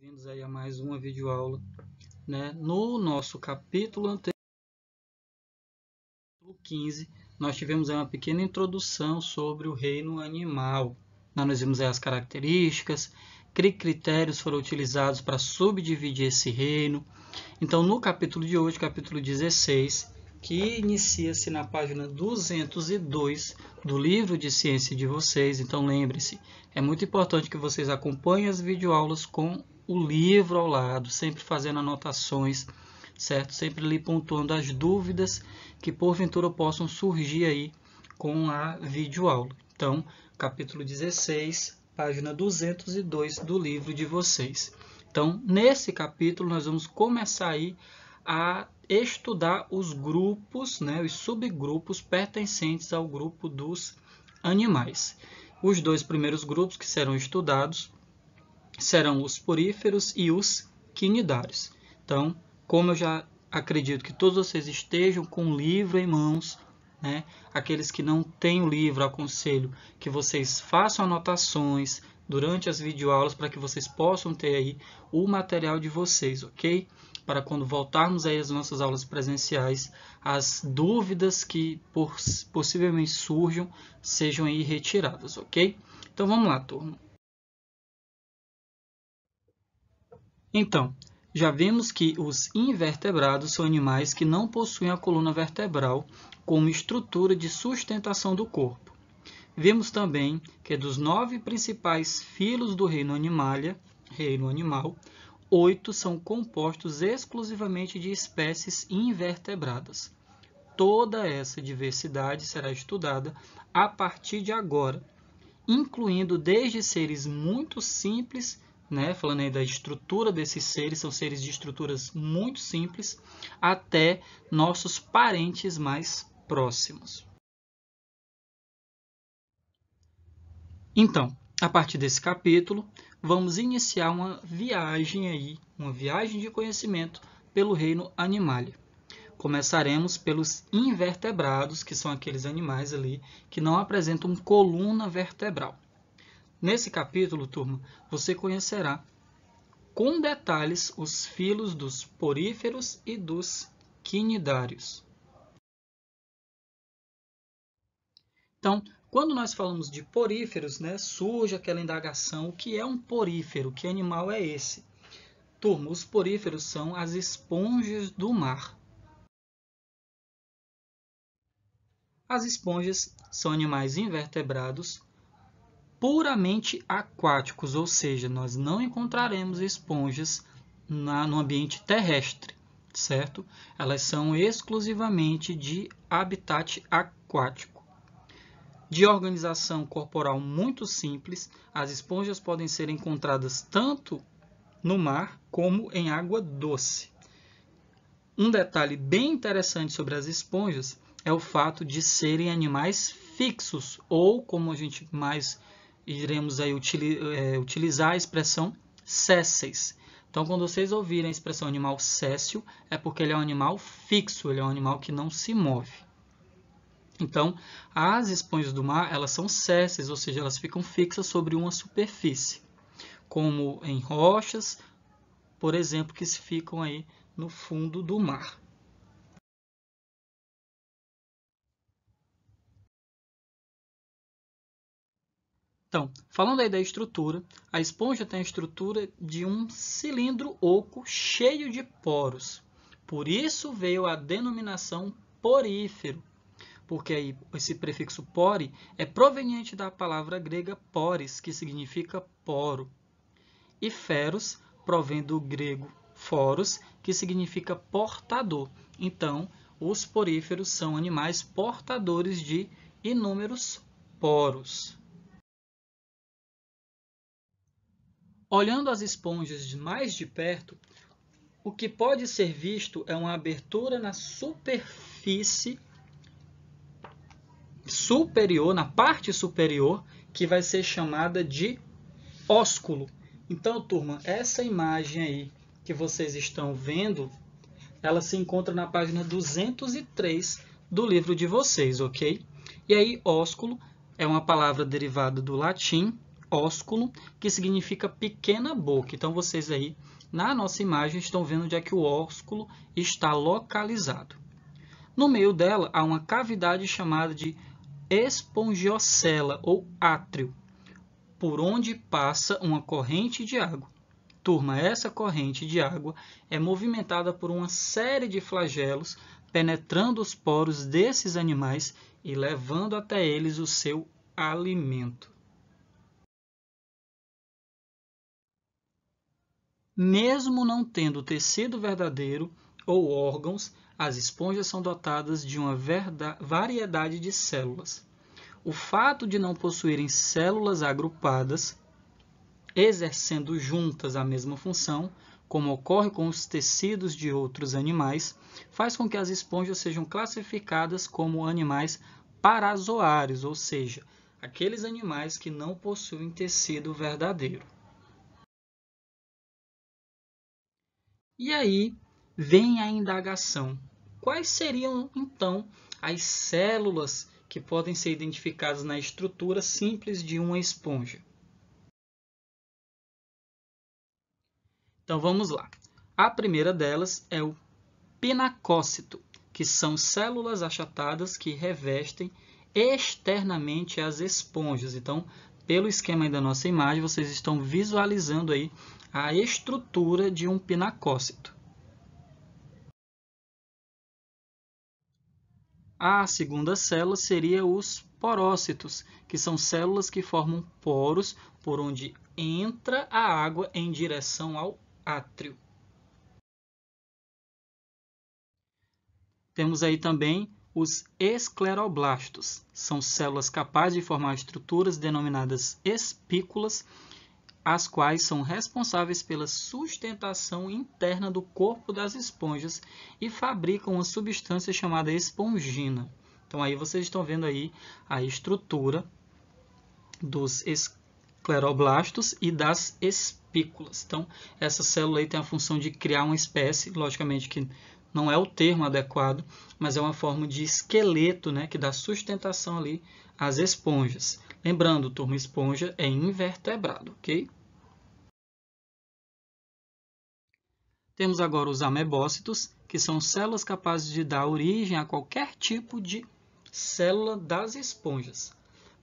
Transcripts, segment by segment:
Bem-vindos aí a mais uma videoaula. Né? No nosso capítulo anterior, 15, nós tivemos aí uma pequena introdução sobre o reino animal. Né, nós vimos aí as características, que critérios foram utilizados para subdividir esse reino. Então, no capítulo de hoje, capítulo 16, que inicia-se na página 202 do livro de ciência de vocês. Então lembre-se, é muito importante que vocês acompanhem as videoaulas com o livro ao lado, sempre fazendo anotações, certo? Sempre lhe pontuando as dúvidas que porventura possam surgir aí com a videoaula. Então, capítulo 16, página 202 do livro de vocês. Então, nesse capítulo nós vamos começar aí a estudar os grupos, né, os subgrupos pertencentes ao grupo dos animais. Os dois primeiros grupos que serão estudados serão os poríferos e os quinidários. Então, como eu já acredito que todos vocês estejam com o livro em mãos, né? aqueles que não têm o livro, aconselho que vocês façam anotações durante as videoaulas para que vocês possam ter aí o material de vocês, ok? Para quando voltarmos aí às nossas aulas presenciais, as dúvidas que possivelmente surjam sejam aí retiradas, ok? Então vamos lá, turma. Então, já vemos que os invertebrados são animais que não possuem a coluna vertebral como estrutura de sustentação do corpo. Vemos também que é dos nove principais filos do reino animalia, reino animal, oito são compostos exclusivamente de espécies invertebradas. Toda essa diversidade será estudada a partir de agora, incluindo desde seres muito simples né, falando aí da estrutura desses seres, são seres de estruturas muito simples, até nossos parentes mais próximos. Então, a partir desse capítulo, vamos iniciar uma viagem aí, uma viagem de conhecimento pelo reino animalia. Começaremos pelos invertebrados, que são aqueles animais ali que não apresentam coluna vertebral. Nesse capítulo, turma, você conhecerá com detalhes os filos dos poríferos e dos quinidários. Então, quando nós falamos de poríferos, né, surge aquela indagação, o que é um porífero? Que animal é esse? Turma, os poríferos são as esponjas do mar. As esponjas são animais invertebrados puramente aquáticos, ou seja, nós não encontraremos esponjas na, no ambiente terrestre, certo? Elas são exclusivamente de habitat aquático. De organização corporal muito simples, as esponjas podem ser encontradas tanto no mar como em água doce. Um detalhe bem interessante sobre as esponjas é o fato de serem animais fixos, ou como a gente mais iremos aí é, utilizar a expressão césseis. Então, quando vocês ouvirem a expressão animal céssio, é porque ele é um animal fixo, ele é um animal que não se move. Então, as esponjas do mar, elas são césseis, ou seja, elas ficam fixas sobre uma superfície, como em rochas, por exemplo, que se ficam aí no fundo do mar. Então, falando aí da estrutura, a esponja tem a estrutura de um cilindro oco cheio de poros. Por isso veio a denominação porífero, porque aí esse prefixo pori é proveniente da palavra grega poris, que significa poro. E feros provém do grego foros, que significa portador. Então, os poríferos são animais portadores de inúmeros poros. Olhando as esponjas mais de perto, o que pode ser visto é uma abertura na superfície superior, na parte superior, que vai ser chamada de ósculo. Então, turma, essa imagem aí que vocês estão vendo, ela se encontra na página 203 do livro de vocês, ok? E aí, ósculo é uma palavra derivada do latim ósculo, que significa pequena boca. Então, vocês aí, na nossa imagem, estão vendo onde é que o ósculo está localizado. No meio dela, há uma cavidade chamada de espongiocela, ou átrio, por onde passa uma corrente de água. Turma, essa corrente de água é movimentada por uma série de flagelos penetrando os poros desses animais e levando até eles o seu alimento. Mesmo não tendo tecido verdadeiro ou órgãos, as esponjas são dotadas de uma variedade de células. O fato de não possuírem células agrupadas, exercendo juntas a mesma função, como ocorre com os tecidos de outros animais, faz com que as esponjas sejam classificadas como animais parazoários, ou seja, aqueles animais que não possuem tecido verdadeiro. E aí vem a indagação: quais seriam então as células que podem ser identificadas na estrutura simples de uma esponja? Então vamos lá. A primeira delas é o pinacócito, que são células achatadas que revestem externamente as esponjas. Então, pelo esquema da nossa imagem, vocês estão visualizando aí a estrutura de um pinacócito. A segunda célula seria os porócitos, que são células que formam poros por onde entra a água em direção ao átrio. Temos aí também os escleroblastos são células capazes de formar estruturas denominadas espículas, as quais são responsáveis pela sustentação interna do corpo das esponjas e fabricam uma substância chamada espongina. Então aí vocês estão vendo aí a estrutura dos escleroblastos e das espículas. Então essa célula aí tem a função de criar uma espécie, logicamente que não é o termo adequado, mas é uma forma de esqueleto né, que dá sustentação ali às esponjas. Lembrando, turma, esponja é invertebrado, ok? Temos agora os amebócitos, que são células capazes de dar origem a qualquer tipo de célula das esponjas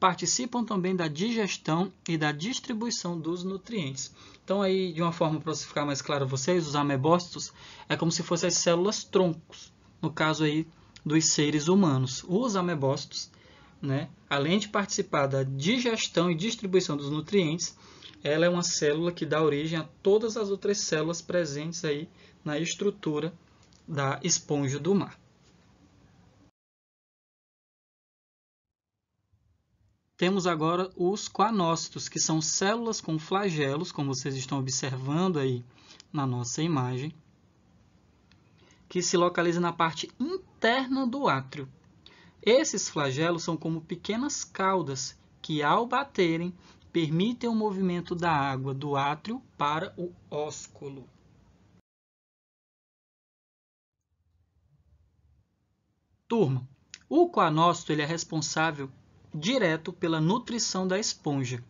participam também da digestão e da distribuição dos nutrientes. Então, aí, de uma forma para ficar mais claro para vocês, os amebócitos é como se fossem as células troncos, no caso aí dos seres humanos. Os amebócitos, né, além de participar da digestão e distribuição dos nutrientes, ela é uma célula que dá origem a todas as outras células presentes aí na estrutura da esponja do mar. Temos agora os quanócitos que são células com flagelos, como vocês estão observando aí na nossa imagem, que se localiza na parte interna do átrio. Esses flagelos são como pequenas caudas que, ao baterem, permitem o movimento da água do átrio para o ósculo. Turma, o coanócito ele é responsável direto pela nutrição da esponja,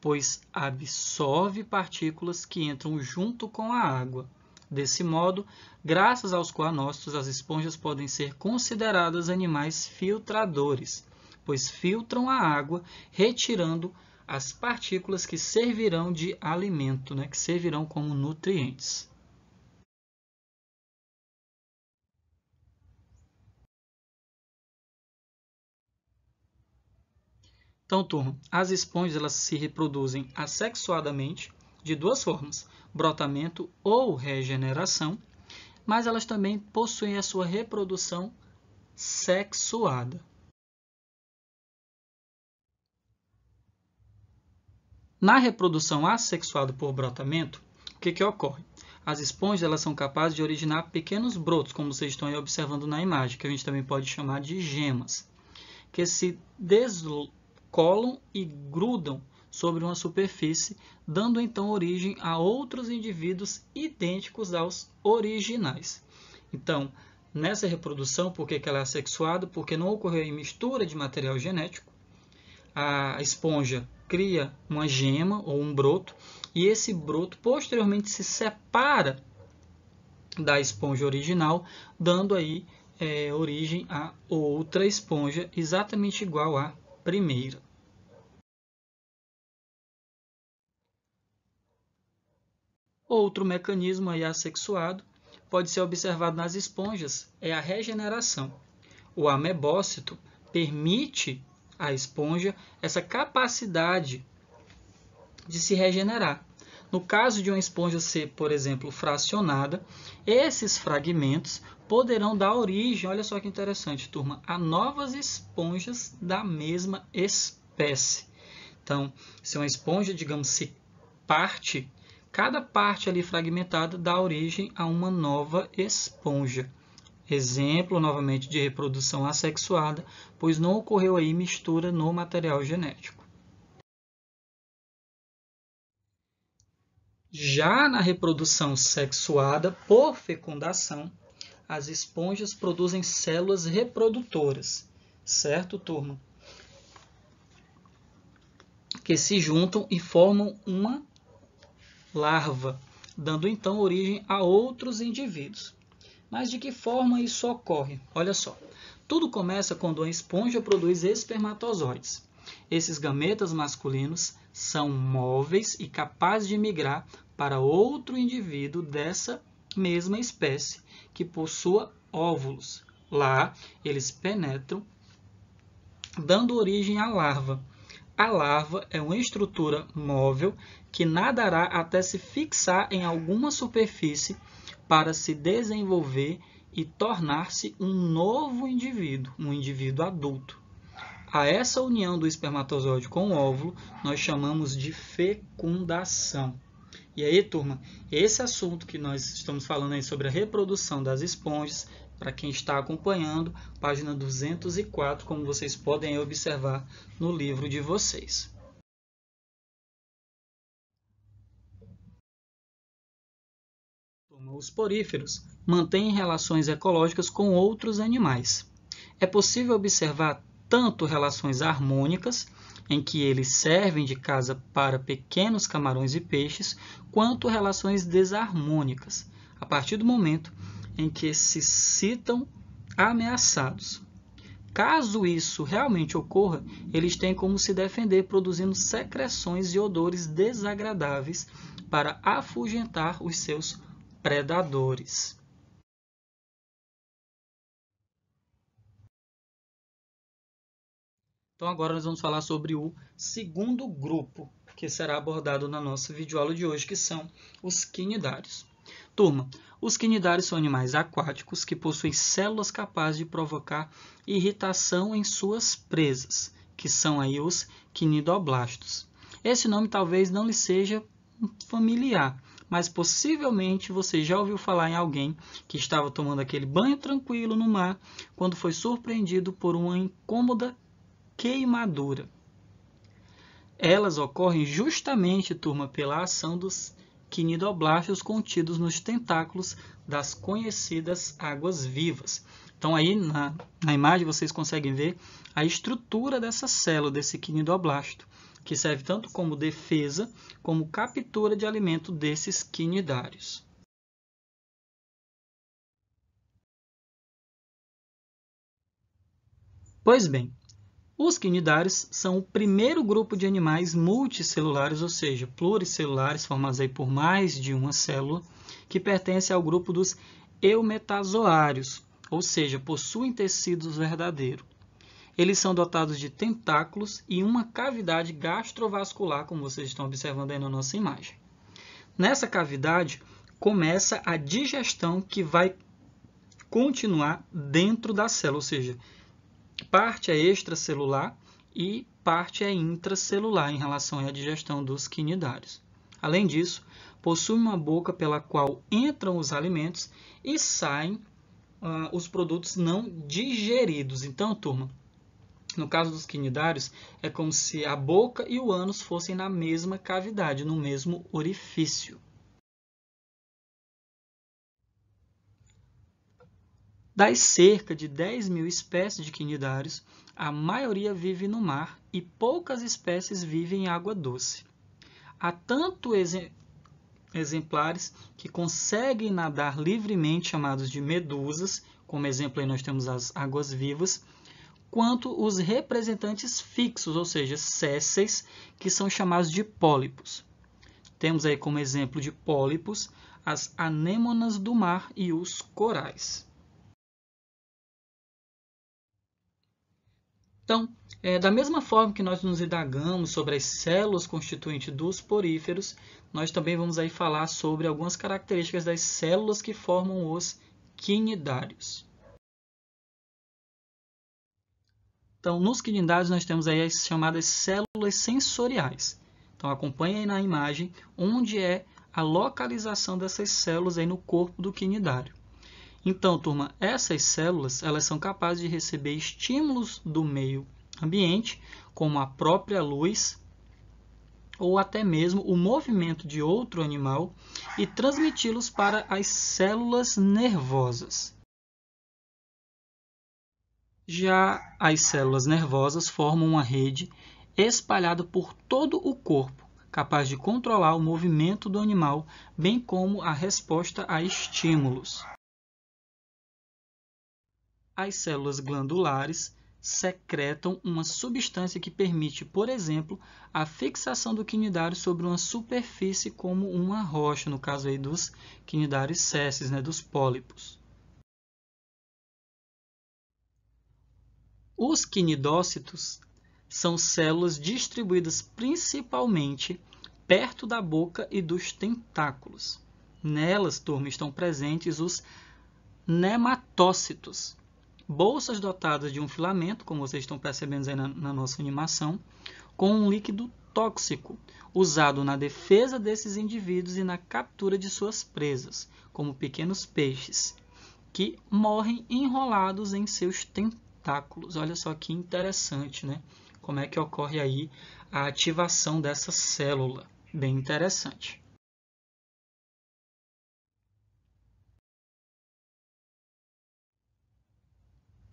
pois absorve partículas que entram junto com a água. Desse modo, graças aos coanócitos, as esponjas podem ser consideradas animais filtradores, pois filtram a água, retirando as partículas que servirão de alimento, né, que servirão como nutrientes. Então, turma, as esponjas elas se reproduzem assexuadamente de duas formas, brotamento ou regeneração, mas elas também possuem a sua reprodução sexuada. Na reprodução assexuada por brotamento, o que, que ocorre? As esponjas elas são capazes de originar pequenos brotos, como vocês estão observando na imagem, que a gente também pode chamar de gemas, que se deslocam colam e grudam sobre uma superfície, dando então origem a outros indivíduos idênticos aos originais. Então, nessa reprodução, por que ela é assexuada? Porque não ocorreu mistura de material genético. A esponja cria uma gema ou um broto, e esse broto posteriormente se separa da esponja original, dando aí é, origem a outra esponja exatamente igual à primeira Outro mecanismo aí assexuado pode ser observado nas esponjas é a regeneração. O amebócito permite à esponja essa capacidade de se regenerar. No caso de uma esponja ser, por exemplo, fracionada, esses fragmentos poderão dar origem, olha só que interessante, turma, a novas esponjas da mesma espécie. Então, se uma esponja, digamos, se parte, cada parte ali fragmentada dá origem a uma nova esponja. Exemplo, novamente, de reprodução assexuada, pois não ocorreu aí mistura no material genético. Já na reprodução sexuada por fecundação, as esponjas produzem células reprodutoras, certo, turma? Que se juntam e formam uma larva, dando então origem a outros indivíduos. Mas de que forma isso ocorre? Olha só. Tudo começa quando a esponja produz espermatozoides. Esses gametas masculinos são móveis e capazes de migrar para outro indivíduo dessa mesma espécie que possua óvulos. Lá, eles penetram, dando origem à larva. A larva é uma estrutura móvel que nadará até se fixar em alguma superfície para se desenvolver e tornar-se um novo indivíduo, um indivíduo adulto. A essa união do espermatozoide com o óvulo nós chamamos de fecundação. E aí, turma, esse assunto que nós estamos falando aí sobre a reprodução das esponjas, para quem está acompanhando, página 204, como vocês podem observar no livro de vocês. Os poríferos mantêm relações ecológicas com outros animais. É possível observar tanto relações harmônicas em que eles servem de casa para pequenos camarões e peixes, quanto relações desarmônicas, a partir do momento em que se citam ameaçados. Caso isso realmente ocorra, eles têm como se defender produzindo secreções e odores desagradáveis para afugentar os seus predadores. Então agora nós vamos falar sobre o segundo grupo que será abordado na nossa videoaula de hoje, que são os quinidários. Turma, os quinidários são animais aquáticos que possuem células capazes de provocar irritação em suas presas, que são aí os quinidoblastos. Esse nome talvez não lhe seja familiar, mas possivelmente você já ouviu falar em alguém que estava tomando aquele banho tranquilo no mar quando foi surpreendido por uma incômoda queimadura. Elas ocorrem justamente, turma, pela ação dos quinidoblastos contidos nos tentáculos das conhecidas águas vivas. Então aí na, na imagem vocês conseguem ver a estrutura dessa célula, desse quinidoblasto, que serve tanto como defesa como captura de alimento desses quinidários. Pois bem, os quinidários são o primeiro grupo de animais multicelulares, ou seja, pluricelulares formados aí por mais de uma célula, que pertence ao grupo dos eumetazoários, ou seja, possuem tecidos verdadeiros. Eles são dotados de tentáculos e uma cavidade gastrovascular, como vocês estão observando aí na nossa imagem. Nessa cavidade começa a digestão que vai continuar dentro da célula, ou seja, parte é extracelular e parte é intracelular em relação à digestão dos quinidários. Além disso, possui uma boca pela qual entram os alimentos e saem uh, os produtos não digeridos. Então, turma, no caso dos quinidários, é como se a boca e o ânus fossem na mesma cavidade, no mesmo orifício. Das cerca de 10 mil espécies de quinidários, a maioria vive no mar e poucas espécies vivem em água doce. Há tanto exemplares que conseguem nadar livremente, chamados de medusas, como exemplo aí nós temos as águas-vivas, quanto os representantes fixos, ou seja, césseis, que são chamados de pólipos. Temos aí como exemplo de pólipos as anêmonas do mar e os corais. Então, é, da mesma forma que nós nos indagamos sobre as células constituintes dos poríferos, nós também vamos aí falar sobre algumas características das células que formam os quinidários. Então, nos quinidários nós temos aí as chamadas células sensoriais. Então, acompanhe aí na imagem onde é a localização dessas células aí no corpo do quinidário. Então, turma, essas células elas são capazes de receber estímulos do meio ambiente, como a própria luz ou até mesmo o movimento de outro animal e transmiti-los para as células nervosas. Já as células nervosas formam uma rede espalhada por todo o corpo, capaz de controlar o movimento do animal, bem como a resposta a estímulos as células glandulares secretam uma substância que permite, por exemplo, a fixação do quinidário sobre uma superfície como uma rocha, no caso aí dos quinidários sesses, né, dos pólipos. Os quinidócitos são células distribuídas principalmente perto da boca e dos tentáculos. Nelas, turma, estão presentes os nematócitos, bolsas dotadas de um filamento, como vocês estão percebendo aí na, na nossa animação, com um líquido tóxico, usado na defesa desses indivíduos e na captura de suas presas, como pequenos peixes, que morrem enrolados em seus tentáculos. Olha só que interessante, né? Como é que ocorre aí a ativação dessa célula. Bem interessante.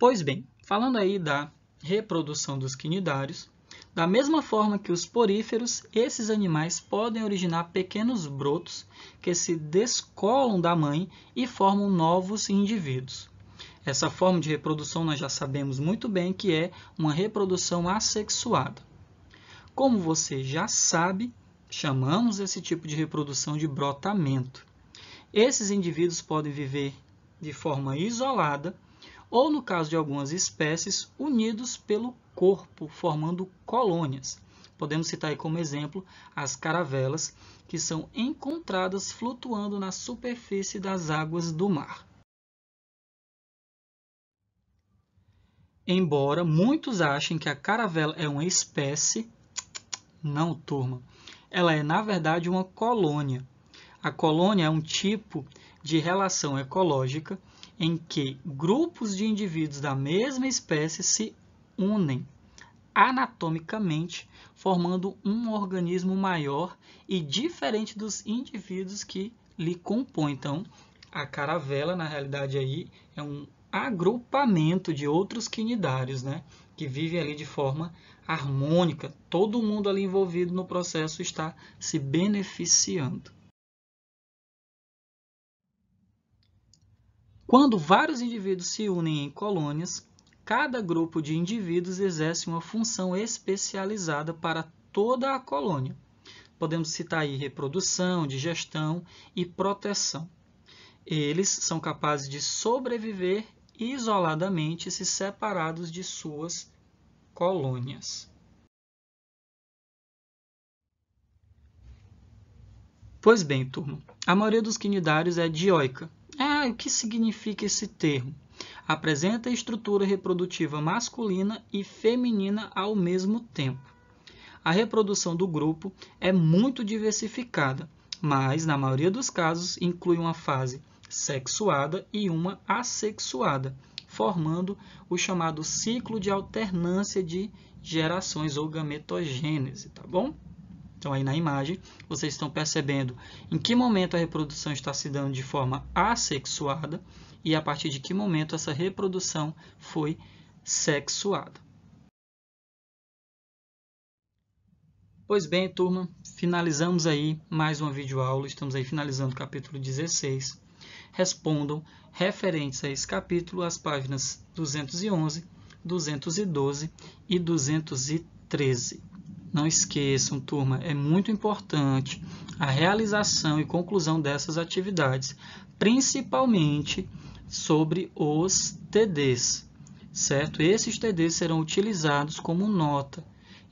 Pois bem, falando aí da reprodução dos quinidários, da mesma forma que os poríferos, esses animais podem originar pequenos brotos que se descolam da mãe e formam novos indivíduos. Essa forma de reprodução nós já sabemos muito bem que é uma reprodução assexuada. Como você já sabe, chamamos esse tipo de reprodução de brotamento. Esses indivíduos podem viver de forma isolada ou no caso de algumas espécies, unidos pelo corpo, formando colônias. Podemos citar como exemplo as caravelas, que são encontradas flutuando na superfície das águas do mar. Embora muitos achem que a caravela é uma espécie, não, turma. Ela é, na verdade, uma colônia. A colônia é um tipo de relação ecológica em que grupos de indivíduos da mesma espécie se unem anatomicamente, formando um organismo maior e diferente dos indivíduos que lhe compõem. Então, a caravela, na realidade, aí é um agrupamento de outros quinidários, né? Que vivem ali de forma harmônica. Todo mundo ali envolvido no processo está se beneficiando. Quando vários indivíduos se unem em colônias, cada grupo de indivíduos exerce uma função especializada para toda a colônia. Podemos citar aí reprodução, digestão e proteção. Eles são capazes de sobreviver isoladamente se separados de suas colônias. Pois bem, turma, a maioria dos quinidários é dioica, ah, o que significa esse termo? Apresenta estrutura reprodutiva masculina e feminina ao mesmo tempo. A reprodução do grupo é muito diversificada, mas, na maioria dos casos, inclui uma fase sexuada e uma assexuada, formando o chamado ciclo de alternância de gerações ou gametogênese, tá bom? Então, aí na imagem, vocês estão percebendo em que momento a reprodução está se dando de forma assexuada e a partir de que momento essa reprodução foi sexuada. Pois bem, turma, finalizamos aí mais uma videoaula, estamos aí finalizando o capítulo 16. Respondam, referentes a esse capítulo, as páginas 211, 212 e 213. Não esqueçam, turma, é muito importante a realização e conclusão dessas atividades, principalmente sobre os TDs, certo? Esses TDs serão utilizados como nota.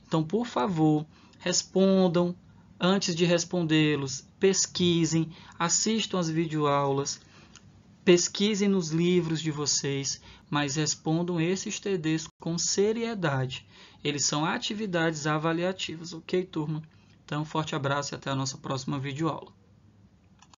Então, por favor, respondam antes de respondê-los, pesquisem, assistam às videoaulas, pesquisem nos livros de vocês, mas respondam esses TDs com seriedade. Eles são atividades avaliativas, ok, turma? Então, forte abraço e até a nossa próxima videoaula.